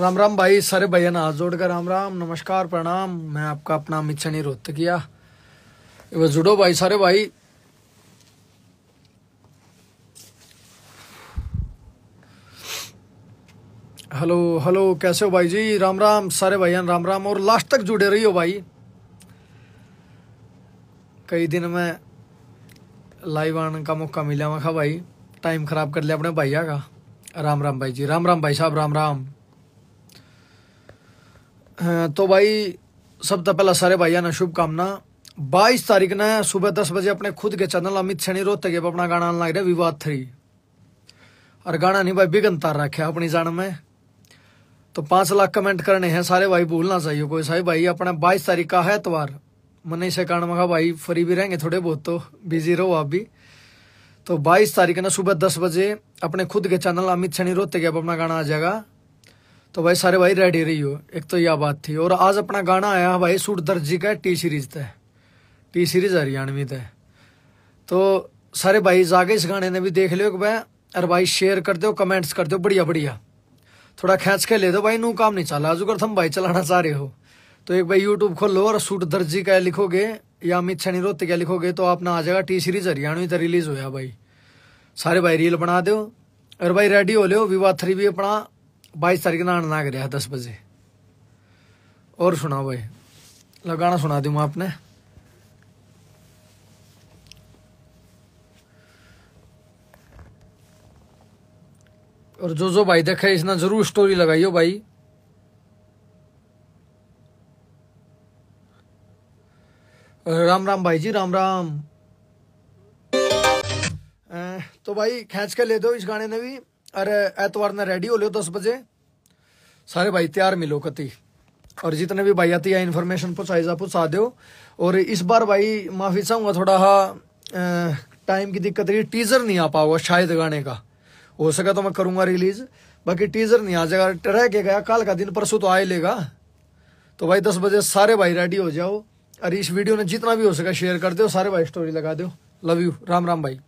राम राम भाई सारे भैया हाथ जोड़कर राम राम नमस्कार प्रणाम मैं आपका अपना अमित सनी रोहतकिया वो जुड़ो भाई सारे भाई हेलो हेलो कैसे हो भाई जी राम राम सारे भैया राम राम और लास्ट तक जुड़े रही हो भाई कई दिन में लाइव आने का मौका मिला वहाँ भाई टाइम खराब कर लिया अपने भैया का राम राम भाई जी राम राम भाई साहब राम राम तो भाई सब तो पहला सारे भाइयों ने शुभकामना बाईस तारीख ने सुबह दस बजे अपने खुद के चैनल अमित सैनी रोते गए अपना गाना लग रहा विवाद थ्री और गाना नहीं भाई बिघन तार रखे अपनी जान में तो पांच लाख कमेंट करने हैं सारे भाई भूलना चाहिए कोई सारे भाई अपने बाईस तारीख का है एतवार मन इसे कारण मैं भाई फ्री भी रहेंगे थोड़े बहुत तो बिजी रहो आप भी तो बाईस तारीख ने सुबह दस बजे अपने खुद के चैनल अमित सैनी गए अपना गाना आ जाएगा तो भाई सारे भाई रेडी रही हो एक तो यह बात थी और आज अपना गाना आया भाई सूट दर्जी का टी सीरीज तय टी सीरीज हरियाणवी तय तो सारे भाई जाके इस गाने ने भी देख लियो कि भाई अरे भाई शेयर कर दो कमेंट्स कर दो बढ़िया बढ़िया थोड़ा खींच के ले दो भाई नू काम नहीं चला अजू तुम भाई चलाना चाह रहे हो तो एक भाई यूट्यूब खोलो और सूट दर्जी का लिखोगे या अमित छनी रोते क्या लिखोगे तो आप आ जाएगा टी सीरीज हरियाणवी तो रिलीज होया भाई सारे भाई रील बना दो और भाई रेडी हो लो विवाह थ्री भी अपना बाईस तारीख ना ना गया दस बजे और सुना भाई लगाना सुना दूँ आपने और जो जो भाई देखे इसने जरूर स्टोरी लगाई हो भाई राम राम भाई जी राम राम तो भाई खेच कर ले दो इस गाने ने भी अरे एतवार ने रेडी हो लो दस बजे सारे भाई तैयार मिलो कति और जितने भी भाई आती है इन्फॉर्मेशन पूछाई जा पूछा दो और इस बार भाई माफी चाहूंगा थोड़ा हाँ टाइम की दिक्कत रही टीजर नहीं आ पाओगा शायद गाने का हो सका तो मैं करूंगा रिलीज बाकी टीजर नहीं आ जाएगा रह के गया कल का दिन परसों तो आए लेगा तो भाई दस बजे सारे भाई रेडी हो जाओ और इस वीडियो ने जितना भी हो सका शेयर कर दो सारे भाई स्टोरी लगा दो लव यू राम राम भाई